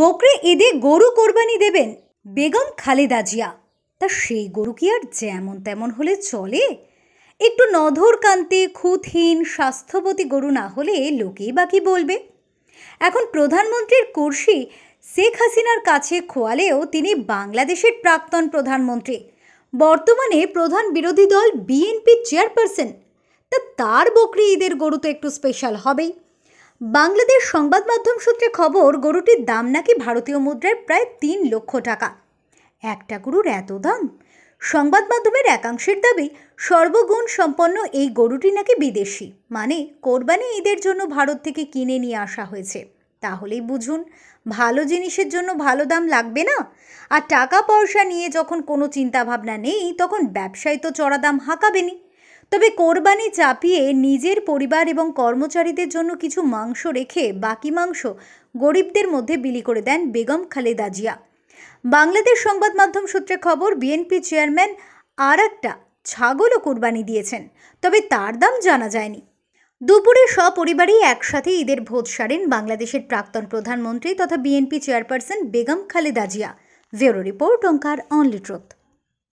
বকরে ঈদে গরু কোরবানি দেবেন বেগম খালেদা জিয়া তা সেই গরু কি আর যেমন তেমন হলে চলে একটু নধর কান্তে খুঁতহীন স্বাস্থ্যবতী গরু না হলে লোকেই বাকি বলবে এখন প্রধানমন্ত্রীর কুর্সি শেখ হাসিনার কাছে খোয়ালেও তিনি বাংলাদেশের প্রাক্তন প্রধানমন্ত্রী বর্তমানে প্রধান বিরোধী দল বিএনপির চেয়ারপারসন তা তার বকরি ঈদের গরু তো একটু স্পেশাল হবেই বাংলাদেশ সংবাদ মাধ্যম সূত্রে খবর গরুটির দাম নাকি ভারতীয় মুদ্রায় প্রায় তিন লক্ষ টাকা একটা গরুর এত দাম সংবাদ মাধ্যমের একাংশের দাবি সর্বগুণ সম্পন্ন এই গরুটি নাকি বিদেশি মানে কোরবানি ঈদের জন্য ভারত থেকে কিনে নিয়ে আসা হয়েছে তাহলেই বুঝুন ভালো জিনিসের জন্য ভালো দাম লাগবে না আর টাকা পয়সা নিয়ে যখন কোনো চিন্তাভাবনা নেই তখন ব্যবসায় তো চড়া দাম হাঁকাবেনি তবে কোরবানি চাপিয়ে নিজের পরিবার এবং কর্মচারীদের জন্য কিছু মাংস রেখে বাকি মাংস গরিবদের মধ্যে বিলি করে দেন বেগম খালেদা জিয়া বাংলাদেশ সংবাদ মাধ্যম সূত্রে খবর বিএনপি চেয়ারম্যান আর একটা ছাগলও কোরবানি দিয়েছেন তবে তার দাম জানা যায়নি দুপুরে সপরিবারেই একসাথে ঈদের ভোজ সারেন বাংলাদেশের প্রাক্তন প্রধানমন্ত্রী তথা BNP chairperson Begum Khaleda Zia zero report অঙ্কার অনলি ট্রুথ